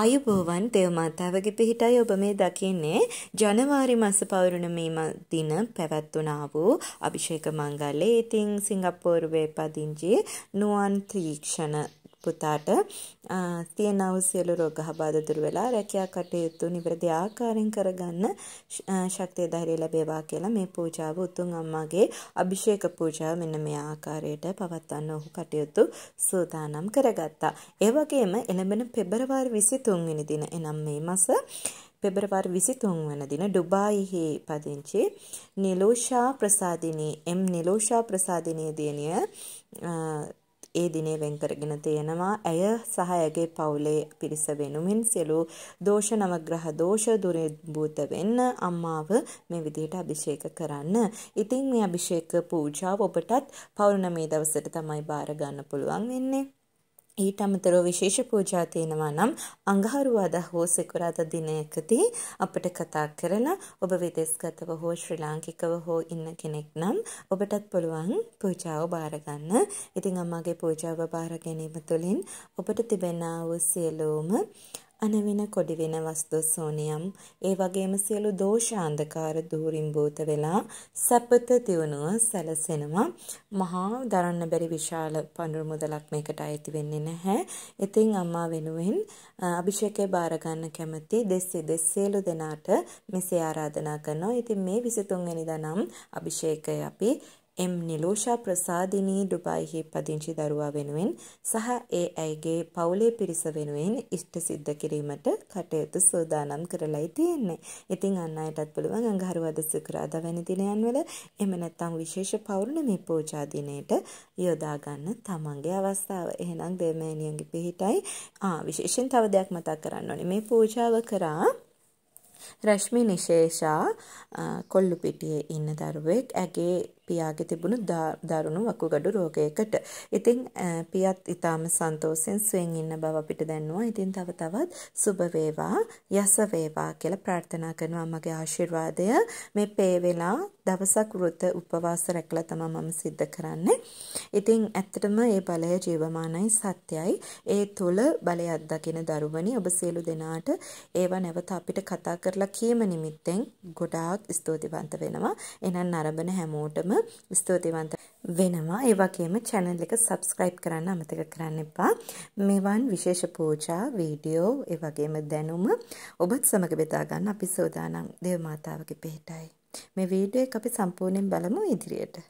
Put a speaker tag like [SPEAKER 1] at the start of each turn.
[SPEAKER 1] අයුබෝවන් දෙවමාතාවගේ පිහිටයි ඔබ මේ දකින්නේ ජනවාරි මස පවරුණ මේම දින පැවැත්වනා වූ අභිෂේක මංගල්‍යයේ ඉතිං සිංගප්පූරුවේ පදිංචි නුවන් තීක්ෂණ පුතාට තියෙනව සියලු රෝග හබාද දුර වෙලා රැකියා කටයුතු නිවැරදි ආකාරයෙන් කරගන්න ශක්තිය ධෛර්යය ලැබේවා කියලා මේ පූජාව උතුම් අම්මාගේ අභිෂේක පූජාව මෙන්න මේ ආකාරයට පවත්වන්න ඔහු කටයුතු සූදානම් කරගත්තා. ඒ වගේම එළඹෙන පෙබරවාරි 23 වෙනි දින එනම් මේ මාස පෙබරවාරි 23 වන දින ඩුබායිහි පදිංචි නිලෝෂා ප්‍රසාදිනී එම් නිලෝෂා ප්‍රසාදිනී දිනිය ඒ දිනේ වෙන් කරගෙන තියෙනවා. ඇය සහ ඇගේ පවුලේ පිරිස වෙනුමින් සියලු දෝෂ නවග්‍රහ දෝෂ දුරීභූත වෙන්න අම්මාව මේ විදිහට අභිෂේක කරන්න. ඉතින් මේ අභිෂේක පූජාව ඔබටත් පෞර්ණමි දවසට තමයි බාර ගන්න පුළුවන් වෙන්නේ. ඊට අමතරව විශේෂ පූජා තියෙනවා නම් අඟහරුවාදා හෝ සිකුරාදා දිනයකදී අපිට කතා කරලා ඔබ විදේශගතව හෝ ශ්‍රී ලාංකිකව හෝ ඉන්න කෙනෙක් නම් ඔබටත් පුළුවන් පූජාව බාර ගන්න. ඉතින් අම්මාගේ පූජාව බාර ගැනීම තුළින් ඔබට තිබෙනා වූ සියලුම අනවෙන කොඩි වෙන වස්දොස් ඕනියම් ඒ වගේම සියලු දෝෂාන්ධකාර දුරින් භූත වෙලා සැපත දියුණුව සැලසෙනවා මහා දරන්න බැරි විශාල පඳුරු මුදලක් මේකට අයිති වෙන්නේ නැහැ ඉතින් අම්මා වෙනුවෙන් අභිෂේකේ බාර ගන්න කැමති දෙස් දෙස් සියලු දෙනාට මෙසේ ආරාධනා කරනවා ඉතින් මේ 23 වෙනිදා නම් අභිෂේකය අපි එම් නිලෝෂා ප්‍රසාදිනී ඩුබායිහි පදිංචි දරුවා වෙනුවෙන් සහ ඒ ඇයගේ පවුලේ පිරිස වෙනුවෙන් ඉෂ්ට සිද්ධ කිරීමට කටයුතු සූදානම් කරලයි තියෙන්නේ. ඉතින් අන් අයටත් පුළුවන් අඟහරුවාද සුක්‍රාදා වැනි දිනයන්වල එහෙම නැත්නම් විශේෂ පෞර්ණමි පූජා දිනයට යොදා ගන්න තමන්ගේ අවස්ථාව. එහෙනම් දෙමෑණියන්ගේ පිහිටයි. ආ විශේෂයෙන් තව දෙයක් මතක් කරන්න ඕනේ. මේ පූජාව කරා රශ්මි නිශේෂා කොල්ලු පිටියේ ඉන්න දරුවෙක් ඇගේ පියාගේ තිබුණු දරුණු වකුගඩු රෝගයකට. ඉතින් පියත් ඊටාම සන්තෝෂෙන් සුවෙන් ඉන්න බව අපිට දැනුණා. ඉතින් තව තවත් සුබ වේවා, යස වේවා කියලා ප්‍රාර්ථනා කරනවා මගේ ආශිර්වාදය මේ පේ වෙලා දවසක් වෘත උපවාස රැකලා තමයි මම සිද්ධ කරන්නේ. ඉතින් ඇත්තටම මේ බලය ජීවමානයි සත්‍යයි. ඒ තුල බලය අත්දකින දරුවනි ඔබ සියලු දෙනාට ඒව නැවත අපිට කතා කරලා කීම නිමිත්තෙන් ගොඩාක් ස්තුතිවන්ත වෙනවා. එහෙනම් නරඹන හැමෝටම ස්තුතිවන්ත වෙනවා. ඒ වගේම channel එක subscribe කරන්න අමතක කරන්න එපා. මෙවන් විශේෂ පූජා වීඩියෝ ඒ වගේම දැනුම ඔබත් සමග බෙදා ගන්න අපි සෝදානම්. දේව මාතාවගේ පිහිටයි. මේ වීඩියෝ එක අපි සම්පූර්ණයෙන් බලමු ඉදිරියට.